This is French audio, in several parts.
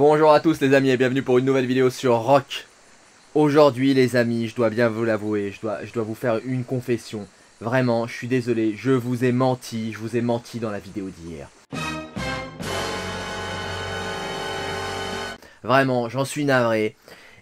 Bonjour à tous les amis et bienvenue pour une nouvelle vidéo sur Rock. Aujourd'hui les amis, je dois bien vous l'avouer, je dois, vous faire une confession. Vraiment, je suis désolé, je vous ai menti, je vous ai menti dans la vidéo d'hier. Vraiment, j'en suis navré.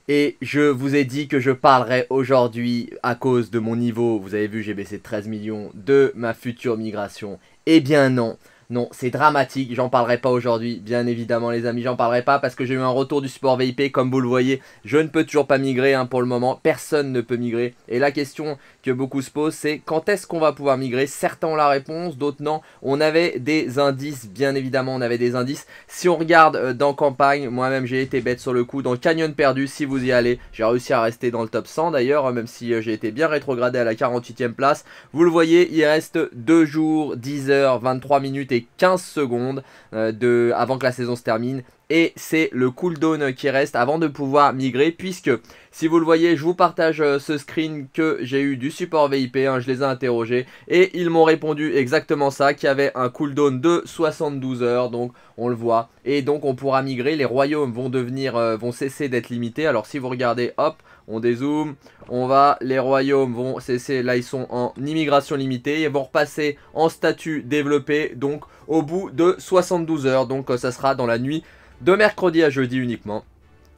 Et je vous ai dit que je parlerai aujourd'hui à cause de mon niveau, vous avez vu j'ai baissé 13 millions, de ma future migration. Eh bien non, non, c'est dramatique, j'en parlerai pas aujourd'hui, bien évidemment les amis, j'en parlerai pas parce que j'ai eu un retour du support VIP, comme vous le voyez, je ne peux toujours pas migrer hein, pour le moment, personne ne peut migrer. Et la question que beaucoup se posent, c'est quand est-ce qu'on va pouvoir migrer Certains ont la réponse, d'autres non. On avait des indices, bien évidemment, on avait des indices. Si on regarde euh, dans campagne, moi-même j'ai été bête sur le coup, dans Canyon perdu, si vous y allez, j'ai réussi à rester dans le top 100 d'ailleurs, hein, même si euh, j'ai été bien rétrogradé à la 48ème place. Vous le voyez, il reste 2 jours, 10 heures, 23 minutes et 15 secondes euh, de, avant que la saison se termine et c'est le cooldown qui reste avant de pouvoir migrer puisque si vous le voyez je vous partage euh, ce screen que j'ai eu du support VIP, je les ai interrogés et ils m'ont répondu exactement ça qu'il y avait un cooldown de 72 heures donc on le voit et donc on pourra migrer, les royaumes vont devenir, euh, vont cesser d'être limités alors si vous regardez hop on dézoome, on va, les royaumes vont cesser, là ils sont en immigration limitée, ils vont repasser en statut développé, donc au bout de 72 heures, donc euh, ça sera dans la nuit de mercredi à jeudi uniquement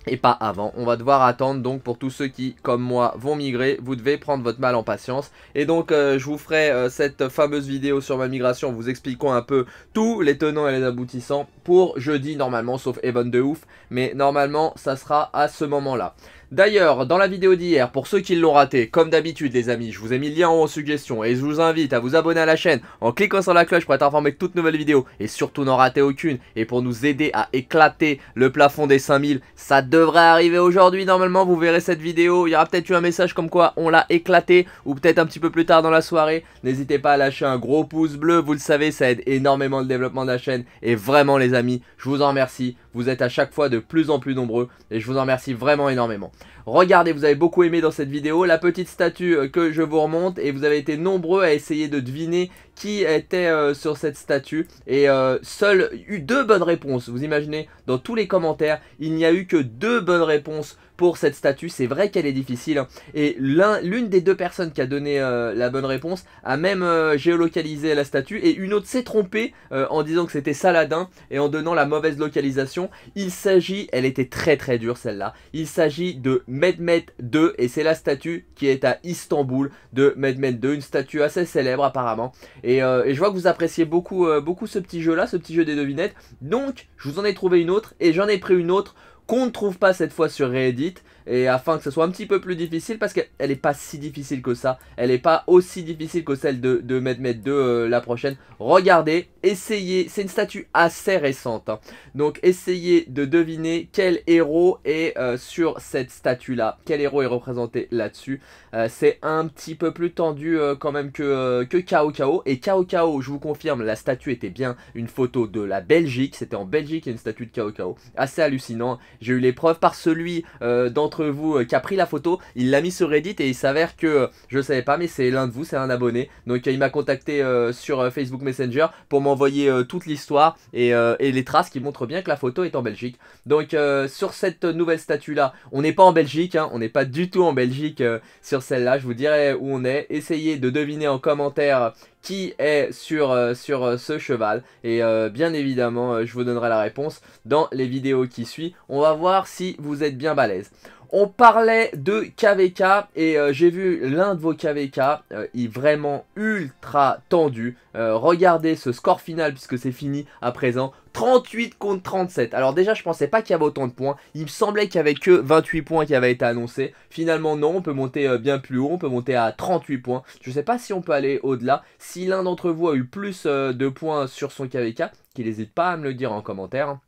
et pas avant. On va devoir attendre donc pour tous ceux qui, comme moi, vont migrer, vous devez prendre votre mal en patience. Et donc euh, je vous ferai euh, cette fameuse vidéo sur ma migration, vous expliquant un peu tous les tenants et les aboutissants pour jeudi normalement, sauf Evan de ouf, mais normalement ça sera à ce moment-là. D'ailleurs, dans la vidéo d'hier, pour ceux qui l'ont raté, comme d'habitude les amis, je vous ai mis le lien en haut en suggestion et je vous invite à vous abonner à la chaîne en cliquant sur la cloche pour être informé de toutes nouvelles vidéos et surtout n'en rater aucune et pour nous aider à éclater le plafond des 5000. Ça devrait arriver aujourd'hui normalement, vous verrez cette vidéo, il y aura peut-être eu un message comme quoi on l'a éclaté ou peut-être un petit peu plus tard dans la soirée. N'hésitez pas à lâcher un gros pouce bleu, vous le savez, ça aide énormément le développement de la chaîne et vraiment les amis, je vous en remercie. Vous êtes à chaque fois de plus en plus nombreux et je vous en remercie vraiment énormément. Regardez, vous avez beaucoup aimé dans cette vidéo la petite statue euh, que je vous remonte et vous avez été nombreux à essayer de deviner qui était euh, sur cette statue et euh, seul eu deux bonnes réponses. Vous imaginez, dans tous les commentaires, il n'y a eu que deux bonnes réponses pour cette statue. C'est vrai qu'elle est difficile. Hein. Et l'une des deux personnes qui a donné euh, la bonne réponse a même euh, géolocalisé la statue. Et une autre s'est trompée euh, en disant que c'était Saladin et en donnant la mauvaise localisation. Il s'agit, elle était très très dure celle-là, il s'agit de Medmet 2 Et c'est la statue qui est à Istanbul de Medmet 2 Une statue assez célèbre apparemment. et je vois que vous appréciez beaucoup, beaucoup ce petit jeu-là, ce petit jeu des devinettes. Donc, je vous en ai trouvé une autre et j'en ai pris une autre qu'on ne trouve pas cette fois sur Reddit, et afin que ce soit un petit peu plus difficile parce qu'elle n'est pas si difficile que ça. Elle n'est pas aussi difficile que celle de, de Medmed 2 euh, la prochaine. Regardez, essayez, c'est une statue assez récente. Hein. Donc essayez de deviner quel héros est euh, sur cette statue là. Quel héros est représenté là-dessus. Euh, c'est un petit peu plus tendu quand même que, que Kao Kao. Et Kao Kao, je vous confirme, la statue était bien une photo de la Belgique. C'était en Belgique une statue de Kao Kao. Assez hallucinant. Hein. J'ai eu les preuves par celui d'entre vous euh, qui a pris la photo, il l'a mis sur Reddit et il s'avère que, euh, je ne savais pas, mais c'est l'un de vous, c'est un abonné. Donc euh, il m'a contacté sur Facebook Messenger pour m'envoyer toute l'histoire et, les traces qui montrent bien que la photo est en Belgique. Donc sur cette nouvelle statue là, on n'est pas en Belgique, hein, on n'est pas du tout en Belgique sur celle-là, je vous dirai où on est. Essayez de deviner en commentaire qui est sur, euh, sur euh, ce cheval. Et euh, bien évidemment, je vous donnerai la réponse dans les vidéos qui suivent. On va voir si vous êtes bien balèze. On parlait de KVK et j'ai vu l'un de vos KVK, il est vraiment ultra tendu. regardez ce score final puisque c'est fini à présent. 38 contre 37. Alors déjà, je pensais pas qu'il y avait autant de points. Il me semblait qu'il y avait que 28 points qui avaient été annoncés. Finalement, non, on peut monter euh, bien plus haut. On peut monter à 38 points. Je sais pas si on peut aller au-delà. Si l'un d'entre vous a eu plus euh, de points sur son KVK, qu'il n'hésite pas à me le dire en commentaire.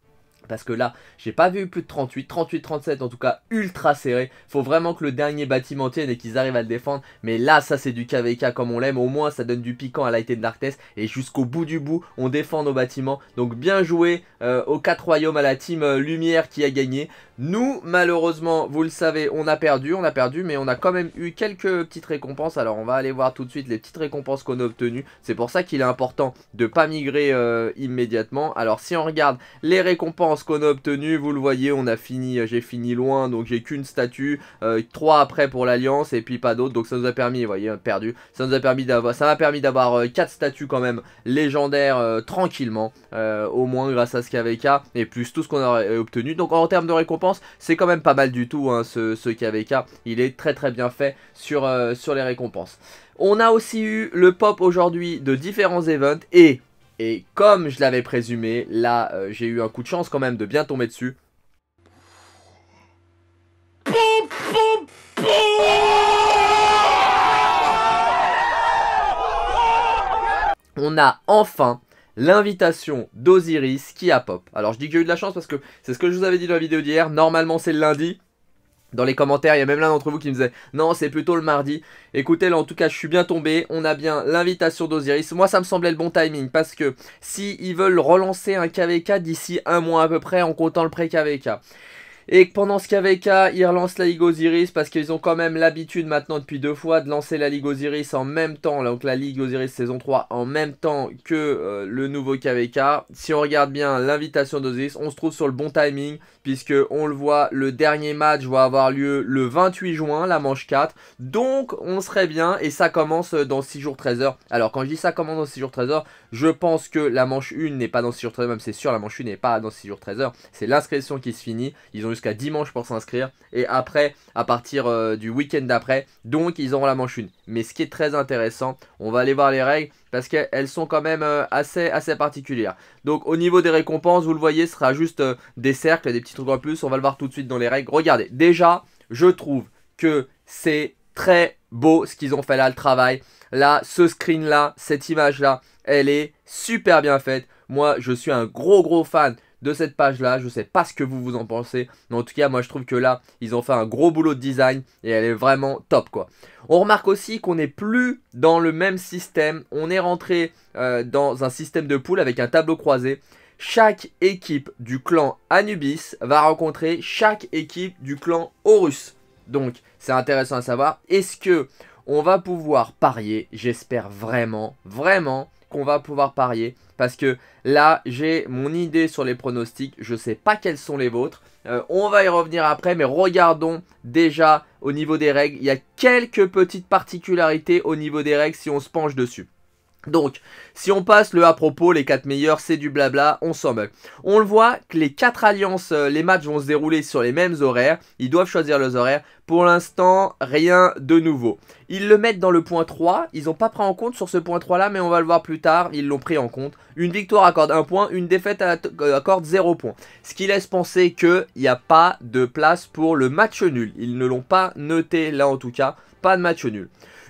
Parce que là, j'ai pas vu plus de 38, 38, 37, en tout cas ultra serré. Faut vraiment que le dernier bâtiment tienne et qu'ils arrivent à le défendre. Mais là, ça c'est du KVK comme on l'aime. Au moins, ça donne du piquant à Light and Darkness. Et jusqu'au bout du bout, on défend nos bâtiments. Donc bien joué aux 4 royaumes, à la team euh, Lumière qui a gagné. Nous, malheureusement, vous le savez, on a perdu, on a perdu, mais on a quand même eu quelques petites récompenses. Alors, on va aller voir tout de suite les petites récompenses qu'on a obtenues. C'est pour ça qu'il est important de pas migrer euh, immédiatement. Alors, si on regarde les récompenses qu'on a obtenues, vous le voyez, on a fini, euh, j'ai fini loin, donc j'ai qu'une statue, 3 euh, trois après pour l'Alliance, et puis pas d'autres. Donc, ça nous a permis, vous voyez, perdu. Ça nous a permis d'avoir, ça m'a permis d'avoir quatre statues quand même légendaires tranquillement, au moins grâce à ce KVK, et plus tout ce qu'on a obtenu. Donc, en termes de récompenses, c'est quand même pas mal du tout hein, ce, KVK. Il est très très bien fait sur, euh, sur les récompenses. On a aussi eu le pop aujourd'hui de différents events et, et comme je l'avais présumé, là euh, j'ai eu un coup de chance quand même de bien tomber dessus. On a enfin l'invitation d'Osiris qui a pop. Alors je dis que j'ai eu de la chance parce que c'est ce que je vous avais dit dans la vidéo d'hier, normalement c'est le lundi. Dans les commentaires, il y a même l'un d'entre vous qui me disait Non, c'est plutôt le mardi. Écoutez, là en tout cas, je suis bien tombé. On a bien l'invitation d'Osiris. Moi, ça me semblait le bon timing parce que si veulent relancer un KVK d'ici un mois à peu près en comptant le pré-KVK, et pendant ce KVK, ils relancent la Ligue Osiris parce qu'ils ont quand même l'habitude maintenant depuis deux fois de lancer la Ligue Osiris en même temps, donc la Ligue Osiris saison 3 en même temps que euh, le nouveau KVK. Si on regarde bien l'invitation d'Osiris, on se trouve sur le bon timing puisque on le voit, le dernier match va avoir lieu le 28 juin, la manche 4. Donc on serait bien et ça commence dans 6 jours 13 heures. Alors quand je dis ça commence dans 6 jours 13 heures, je pense que la manche 1 n'est pas dans 6 jours 13 heures, même c'est sûr, la manche 1 n'est pas dans 6 jours 13 heures. C'est l'inscription qui se finit. Ils ont jusqu'à dimanche pour s'inscrire. Et après, à partir euh, du week-end d'après, donc ils auront la manche une Mais ce qui est très intéressant, on va aller voir les règles parce qu'elles sont quand même euh, assez, assez particulières. Donc au niveau des récompenses, vous le voyez, ce sera juste euh, des cercles, des petits trucs en plus. On va le voir tout de suite dans les règles. Regardez, déjà, je trouve que c'est très beau ce qu'ils ont fait là, le travail. Là, ce screen là, cette image là, elle est super bien faite. Moi, je suis un gros gros fan de cette page-là. Je ne sais pas ce que vous vous en pensez. Mais en tout cas, moi je trouve que là, ils ont fait un gros boulot de design et elle est vraiment top quoi. On remarque aussi qu'on n'est plus dans le même système. On est rentré euh, dans un système de poule avec un tableau croisé. Chaque équipe du clan Anubis va rencontrer chaque équipe du clan Horus. Donc, c'est intéressant à savoir. Est-ce que on va pouvoir parier J'espère vraiment, vraiment qu'on va pouvoir parier. Parce que là, j'ai mon idée sur les pronostics. Je sais pas quels sont les vôtres. Euh, on va y revenir après, mais regardons déjà au niveau des règles. Il y a quelques petites particularités au niveau des règles si on se penche dessus. Donc, si on passe le à propos, les 4 meilleurs, c'est du blabla, on s'en moque On le voit, que les 4 alliances, euh, les matchs vont se dérouler sur les mêmes horaires. Ils doivent choisir leurs horaires. Pour l'instant, rien de nouveau. Ils le mettent dans le point 3. Ils n'ont pas pris en compte sur ce point 3 là, mais on va le voir plus tard. Ils l'ont pris en compte. Une victoire accorde 1 point, une défaite euh, accorde 0 point. Ce qui laisse penser qu'il n'y a pas de place pour le match nul. Ils ne l'ont pas noté là en tout cas pas de match nul.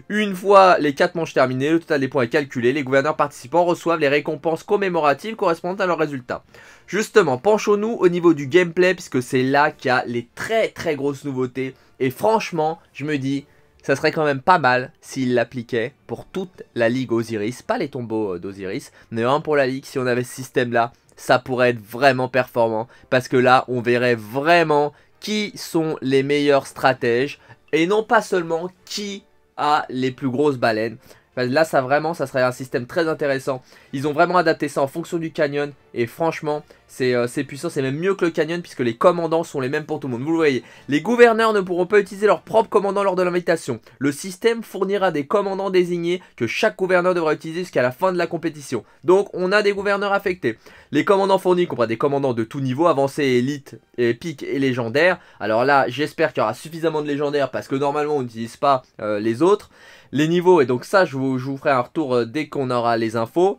Une fois les 4 manches terminées, le total des points est calculé, les gouverneurs participants reçoivent les récompenses commémoratives correspondant à leurs résultats. Justement, penchons-nous au niveau du gameplay, puisque c'est là qu'il y a les très très grosses nouveautés. Et franchement, je me dis, ça serait quand même pas mal s'ils l'appliquaient pour toute la Ligue Osiris, pas les tombeaux euh, d'Osiris, mais un pour la Ligue, si on avait ce système-là, ça pourrait être vraiment performant, parce que là, on verrait vraiment qui sont les meilleurs stratèges et non pas seulement qui a les plus grosses baleines. Là, ça vraiment, ça serait un système très intéressant. Ils ont vraiment adapté ça en fonction du canyon. Et franchement, euh, c'est puissant. C'est même mieux que le canyon puisque les commandants sont les mêmes pour tout le monde. Vous le voyez, les gouverneurs ne pourront pas utiliser leurs propres commandants lors de l'invitation. Le système fournira des commandants désignés que chaque gouverneur devra utiliser jusqu'à la fin de la compétition. Donc, on a des gouverneurs affectés. Les commandants fournis comprennent des commandants de tout niveau, avancés, élite, épique et légendaire. Alors là, j'espère qu'il y aura suffisamment de légendaires parce que normalement, on n'utilise pas euh, les autres les niveaux, et donc ça je vous, ferai un retour euh, dès qu'on aura les infos.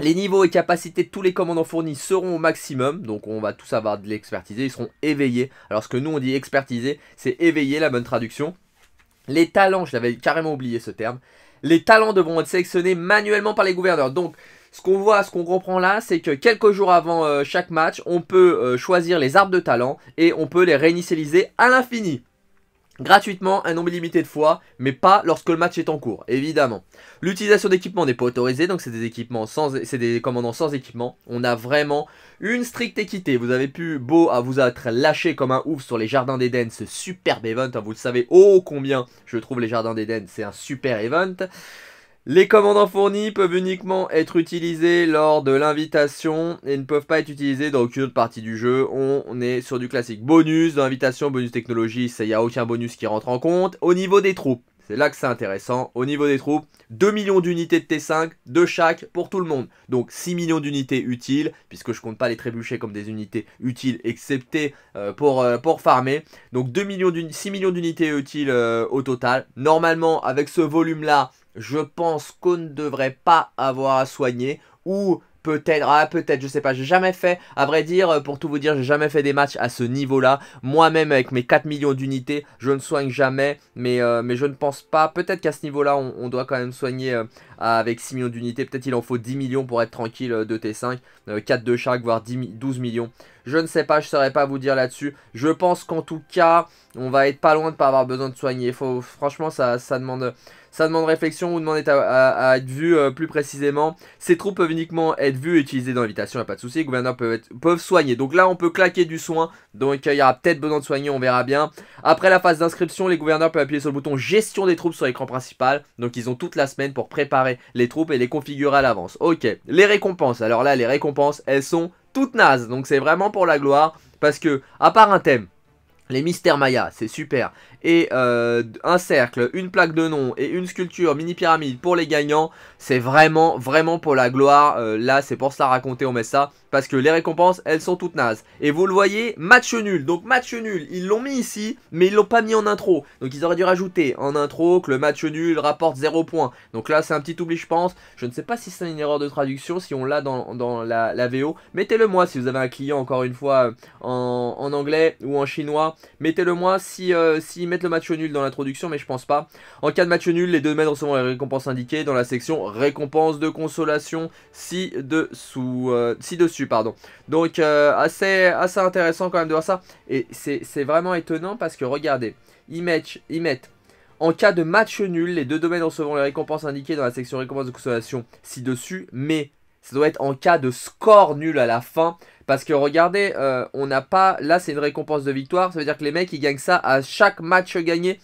Les niveaux et capacités de tous les commandants fournis seront au maximum, donc on va tous avoir de l'expertiser, ils seront éveillés. Alors ce que nous on dit expertiser, c'est éveiller la bonne traduction. Les talents, je l'avais carrément oublié ce terme, les talents devront être sélectionnés manuellement par les gouverneurs. Donc ce qu'on voit, ce qu'on comprend là, c'est que quelques jours avant euh, chaque match, on peut euh, choisir les arbres de talent et on peut les réinitialiser à l'infini gratuitement un nombre limité de fois, mais pas lorsque le match est en cours, évidemment. L'utilisation d'équipement n'est pas autorisée, donc c'est des équipements sans, c'est des commandants sans équipement. On a vraiment une stricte équité. Vous avez pu beau à vous être lâché comme un ouf sur les Jardins d'Eden, ce superbe event. vous le savez, oh combien je trouve les Jardins d'Eden, c'est un super event. Les commandants fournis peuvent uniquement être utilisés lors de l'invitation et ne peuvent pas être utilisés dans aucune autre partie du jeu. On est sur du classique bonus, d'invitation, bonus technologie, il n'y a aucun bonus qui rentre en compte. Au niveau des troupes, c'est là que c'est intéressant. Au niveau des troupes, 2 millions d'unités de T5, de chaque pour tout le monde. Donc 6 millions d'unités utiles, puisque je ne compte pas les trébuchets comme des unités utiles, excepté euh, pour, euh, pour farmer. Donc 2 millions 6 millions d'unités utiles euh, au total. Normalement, avec ce volume-là, je pense qu'on ne devrait pas avoir à soigner ou peut-être, ah peut-être, je sais pas, j'ai jamais fait, à vrai dire, euh, pour tout vous dire, j'ai jamais fait des matchs à ce niveau-là, moi-même avec mes 4 millions d'unités, je ne soigne jamais, mais, euh, mais je ne pense pas, peut-être qu'à ce niveau-là, on, doit quand même soigner euh, ah, avec 6 millions d'unités. Peut-être il en faut 10 millions pour être tranquille euh, de T5. 4 euh, de chaque, voire 10, 12 millions. Je ne sais pas, je ne saurais pas vous dire là-dessus. Je pense qu'en tout cas, on va être pas loin de ne pas avoir besoin de soigner. franchement, ça, demande ça demande réflexion ou demande à, être vu euh, plus précisément. Ces troupes peuvent uniquement être vues et utilisées dans l'invitation il n'y a pas de souci. Les gouverneurs peuvent, soigner. Donc là, on peut claquer du soin. Donc il y aura peut-être besoin de soigner, on verra bien. Après la phase d'inscription, les gouverneurs peuvent appuyer sur le bouton gestion des troupes sur l'écran principal. Donc ils ont toute la semaine pour préparer les troupes et les configurer à l'avance. Ok, les récompenses. Alors là, les récompenses, elles sont toutes nazes. Donc c'est vraiment pour la gloire. Parce que, à part un thème, les mystères Maya c'est super. Et euh, un cercle, une plaque de nom et une sculpture mini pyramide pour les gagnants. C'est vraiment, vraiment pour la gloire. Euh, là, c'est pour ça raconter, on met ça. Parce que les récompenses, elles sont toutes nazes. Et vous le voyez, match nul. Donc match nul, ils l'ont mis ici, mais ils l'ont pas mis en intro. Donc ils auraient dû rajouter en intro que le match nul rapporte 0 points. Donc là, c'est un petit oubli, je pense. Je ne sais pas si c'est une erreur de traduction, si on l'a dans, la, VO. Mettez-le moi si vous avez un client, encore une fois, en anglais ou en chinois Mettez-le moi si, euh, mettent le match nul dans l'introduction, mais je pense pas. En cas de match nul, les deux domaines recevront les récompenses indiquées dans la section récompenses de consolation ci euh, dessus pardon. Donc, euh, assez, assez intéressant quand même de voir ça. Et c'est vraiment étonnant parce que regardez, ils mettent, ils mettent en cas de match nul, les deux domaines recevront les récompenses indiquées dans la section récompenses de consolation ci-dessus, mais ça doit être en cas de score nul à la fin. Parce que regardez, euh, on n'a pas... Là, c'est une récompense de victoire. Ça veut dire que les mecs, ils gagnent ça à chaque match gagné.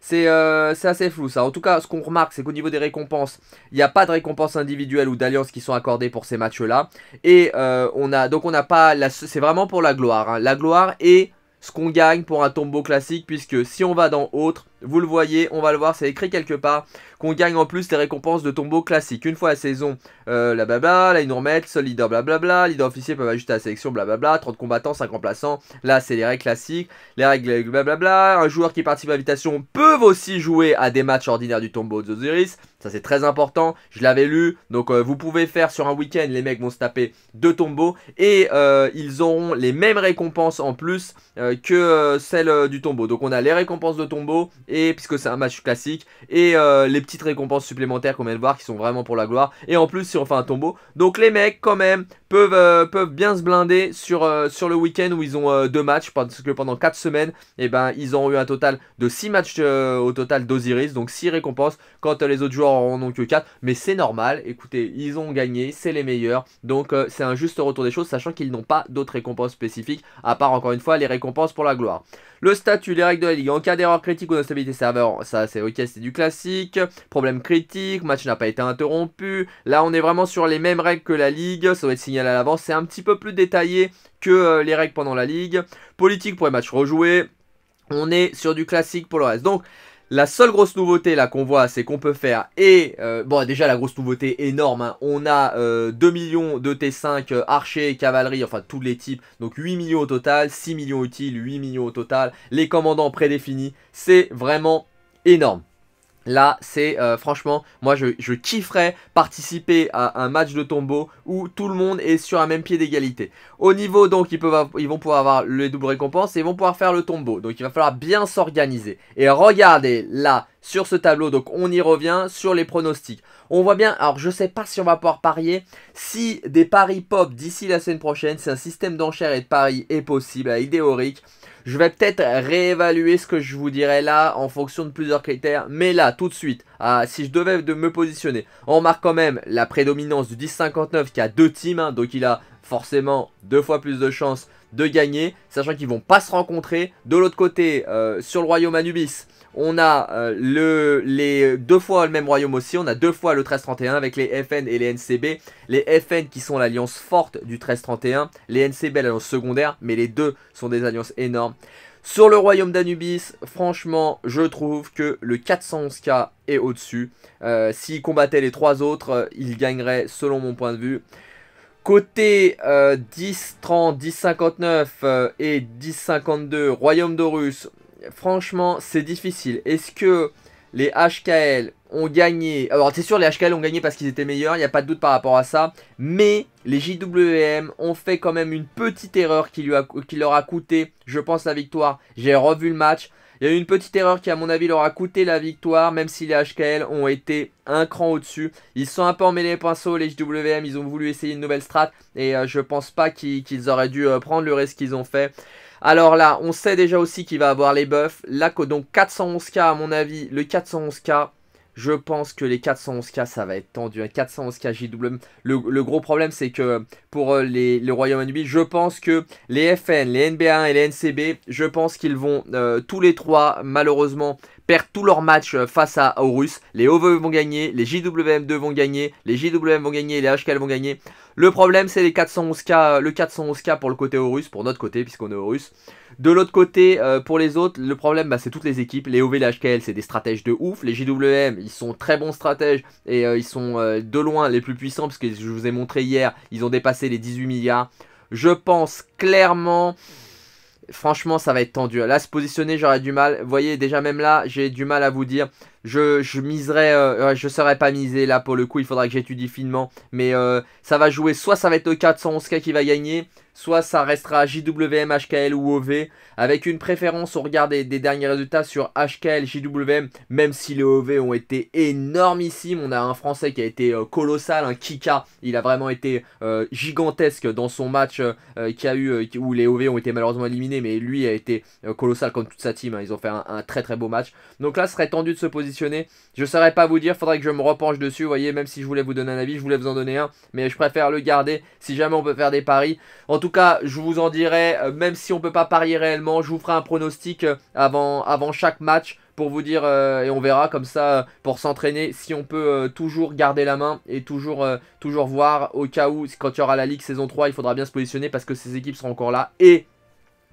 C'est euh, assez flou ça. En tout cas, ce qu'on remarque, c'est qu'au niveau des récompenses, il n'y a pas de récompense individuelles ou d'alliance qui sont accordées pour ces matchs-là. Et euh, on a donc on n'a pas... C'est vraiment pour la gloire. Hein. La gloire et ce qu'on gagne pour un tombeau classique, puisque si on va dans autre, vous le voyez, on va le voir, c'est écrit quelque part qu'on gagne en plus les récompenses de tombeaux classiques. Une fois euh, la saison, la blabla, là ils nous remettent, leader blablabla, leader officier peuvent ajuster la sélection blablabla, 30 combattants, 5 remplaçants. Là c'est les règles classiques, les règles blablabla. Un joueur qui participe à l'invitation peut aussi jouer à des matchs ordinaires du tombeau Osiris. Ça c'est très important, je l'avais lu. Donc euh, vous pouvez faire sur un week-end, les mecs vont se taper deux tombeaux et euh, ils auront les mêmes récompenses en plus que celles du tombeau. Donc on a les récompenses de tombeau et puisque c'est un match classique, et euh, les petites récompenses supplémentaires qu'on vient de voir qui sont vraiment pour la gloire, et en plus si on fait un tombeau. Donc les mecs quand même peuvent, euh, peuvent bien se blinder sur, euh, sur le week-end où ils ont deux matchs, parce que pendant 4 semaines, et eh ben, ils ont eu un total de 6 matchs au total d'Osiris, donc 6 récompenses, quand les autres joueurs en ont que 4, mais c'est normal, écoutez, ils ont gagné, c'est les meilleurs, donc c'est un juste retour des choses, sachant qu'ils n'ont pas d'autres récompenses spécifiques, à part encore une fois les récompenses pour la gloire. Le statut, les règles de la ligue, en cas d'erreur critique ou d'instabilité, des serveur, ça c'est ok, c'est du classique. Problème critique, match n'a pas été interrompu. Là, on est vraiment sur les mêmes règles que la ligue. Ça doit être signalé à l'avance. C'est un petit peu plus détaillé que euh, les règles pendant la ligue. Politique pour les matchs rejoués. On est sur du classique pour le reste. Donc, la seule grosse nouveauté là qu'on voit, c'est qu'on peut faire et euh, bon déjà la grosse nouveauté énorme, hein. on a 2 euh, millions de T5 euh, archers, cavalerie, enfin tous les types, donc 8 millions au total, 6 millions utiles, 8 millions au total, les commandants prédéfinis, c'est vraiment énorme. Là, c'est euh, franchement, moi je, kifferais participer à un match de tombeau où tout le monde est sur un même pied d'égalité. Au niveau, donc, ils, peuvent, ils vont pouvoir avoir les doubles récompenses et ils vont pouvoir faire le tombeau. Donc, il va falloir bien s'organiser. Et regardez, là, sur ce tableau. Donc on y revient sur les pronostics. On voit bien, alors je sais pas si on va pouvoir parier, si des paris pop d'ici la semaine prochaine, si un système d'enchères et de paris est possible idéorique. Je vais peut-être réévaluer ce que je vous dirais là en fonction de plusieurs critères. Mais là, tout de suite, ah, si je devais me positionner, on remarque quand même la prédominance du 10-59 qui a deux teams. Hein, donc il a forcément deux fois plus de chances de gagner, sachant qu'ils vont pas se rencontrer. De l'autre côté, euh, sur le royaume Anubis, on a euh, les deux fois le même royaume aussi. On a deux fois le 1331 avec les FN et les NCB. Les FN qui sont l'alliance forte du 1331. Les NCB l'alliance secondaire. Mais les deux sont des alliances énormes. Sur le royaume d'Anubis, franchement, je trouve que le 411K est au-dessus. Euh, S'il combattait les trois autres, euh, il gagnerait selon mon point de vue. Côté 1030, 10, 30, 10, 59 et 10, 52, Royaume d'Horus, franchement, c'est difficile. Est-ce que les HKL ont gagné Alors, c'est sûr, les HKL ont gagné parce qu'ils étaient meilleurs, il n'y a pas de doute par rapport à ça. Mais les JWM ont fait quand même une petite erreur qui, lui a, leur a coûté, je pense, la victoire. J'ai revu le match. Il y a eu une petite erreur qui, à mon avis, leur a coûté la victoire, même si les HKL ont été un cran au-dessus. Ils sont un peu emmêlés les pinceaux, les JWM, ils ont voulu essayer une nouvelle strat, et euh, je pense pas qu'ils auraient dû euh, prendre le risque qu'ils ont fait. Alors là, on sait déjà aussi qu'il va avoir les buffs. Là, donc 411K à mon avis, le 411K, je pense que les 411K, ça va être tendu. 411K JW, Le, gros problème, c'est que pour euh, les, le Royaume uni je pense que les FN, les NBA1 et les NCB, je pense qu'ils vont euh, tous les trois, malheureusement, perdent tous leurs matchs euh, face à, Horus, Les OVE vont gagner, les JWM2 vont gagner, les JWM vont gagner, les HKL vont gagner. Le problème, c'est les 411K, le 411K pour le côté Horus, pour notre côté, puisqu'on est Horus, De l'autre côté, euh, pour les autres, le problème, bah, c'est toutes les équipes. Les OV, les HKL, c'est des stratèges de ouf. Les JWM, ils sont très bons stratèges et euh, ils sont de loin les plus puissants, parce que je vous ai montré hier, ils ont dépassé les 18 milliards. Je pense clairement franchement, ça va être tendu. Là, se positionner, j'aurais du mal. Vous voyez, déjà même là, j'ai du mal à vous dire. Je, je miserais, euh, je serais pas misé là pour le coup. Il faudra que j'étudie finement. Mais euh, ça va jouer. Soit ça va être le 411K qui va gagner, soit ça restera JWM, HKL ou OV, avec une préférence on regard des, derniers résultats sur HKL, JWM, même si les OV ont été énormissimes. On a un Français qui a été euh, colossal, un Kika, il a vraiment été euh, gigantesque dans son match euh, qui a eu, où les OV ont été malheureusement éliminés, mais lui a été colossal comme toute sa team, hein. ils ont fait un, très très beau match. Donc là, ce serait tendu de se positionner, je ne saurais pas vous dire, faudrait que je me repenche dessus, vous voyez, même si je voulais vous donner un avis, je voulais vous en donner un, mais je préfère le garder si jamais on peut faire des paris. En tout tout cas, je vous en dirai, euh, même si on peut pas parier réellement, je vous ferai un pronostic euh, avant, avant chaque match pour vous dire euh, et on verra comme ça pour s'entraîner si on peut toujours garder la main et toujours, toujours voir au cas où quand il y aura la Ligue saison 3 il faudra bien se positionner parce que ces équipes seront encore là et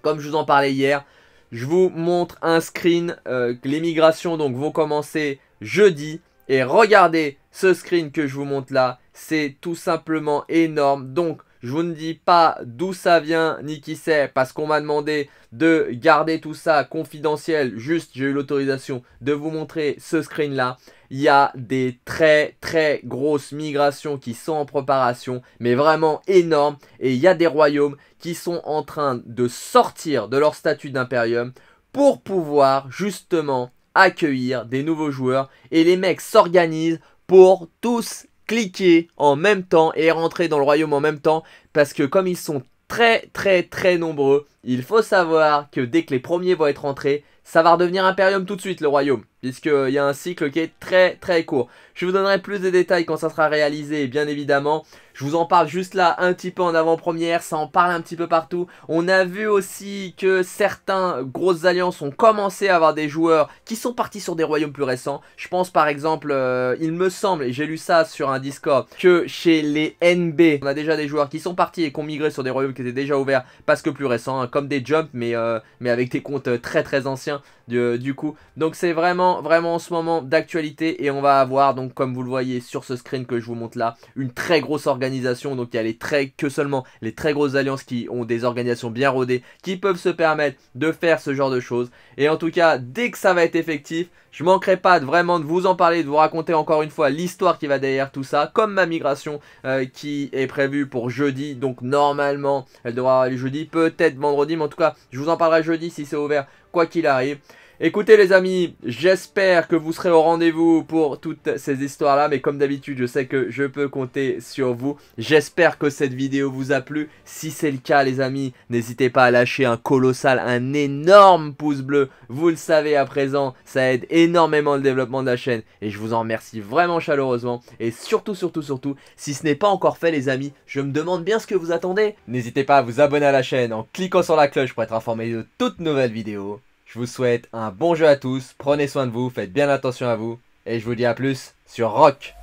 comme je vous en parlais hier je vous montre un screen les migrations donc vont commencer jeudi et regardez ce screen que je vous montre là c'est tout simplement énorme donc je vous ne dis pas d'où ça vient ni qui c'est parce qu'on m'a demandé de garder tout ça confidentiel. Juste, j'ai eu l'autorisation de vous montrer ce screen-là. Il y a des très très grosses migrations qui sont en préparation, mais vraiment énormes. Et il y a des royaumes qui sont en train de sortir de leur statut d'impérium pour pouvoir justement accueillir des nouveaux joueurs. Et les mecs s'organisent pour tous cliquer en même temps et rentrer dans le royaume en même temps parce que comme ils sont très très très nombreux, il faut savoir que dès que les premiers vont être rentrés, ça va redevenir impérium tout de suite le royaume puisqu'il euh, y a un cycle qui est très très court. Je vous donnerai plus de détails quand ça sera réalisé, bien évidemment. Je vous en parle juste là, un petit peu en avant-première, ça en parle un petit peu partout. On a vu aussi que certains grosses alliances ont commencé à avoir des joueurs qui sont partis sur des royaumes plus récents. Je pense par exemple, euh, il me semble, et j'ai lu ça sur un Discord, que chez les NB, on a déjà des joueurs qui sont partis et qui ont migré sur des royaumes qui étaient déjà ouverts parce que plus récents, hein, comme des jumps, mais, euh, mais avec des comptes très très anciens du, coup. Donc c'est vraiment, vraiment en ce moment d'actualité et on va avoir, donc comme vous le voyez sur ce screen que je vous montre là, une très grosse organisation. Donc il y a les très, que seulement les très grosses alliances qui ont des organisations bien rodées, qui peuvent se permettre de faire ce genre de choses. Et en tout cas, dès que ça va être effectif, je manquerai pas de, vraiment de vous en parler, de vous raconter encore une fois l'histoire qui va derrière tout ça, comme ma migration euh, qui est prévue pour jeudi. Donc normalement, elle devra aller jeudi, peut-être vendredi, mais en tout cas, je vous en parlerai jeudi si c'est ouvert, quoi qu'il arrive. Écoutez les amis, j'espère que vous serez au rendez-vous pour toutes ces histoires-là, mais comme d'habitude, je sais que je peux compter sur vous. J'espère que cette vidéo vous a plu. Si c'est le cas les amis, n'hésitez pas à lâcher un colossal, un énorme pouce bleu. Vous le savez à présent, ça aide énormément le développement de la chaîne et je vous en remercie vraiment chaleureusement. Et surtout, surtout, surtout, si ce n'est pas encore fait les amis, je me demande bien ce que vous attendez. N'hésitez pas à vous abonner à la chaîne en cliquant sur la cloche pour être informé de toutes nouvelles vidéos. Je vous souhaite un bon jeu à tous, prenez soin de vous, faites bien attention à vous, et je vous dis à plus sur Rock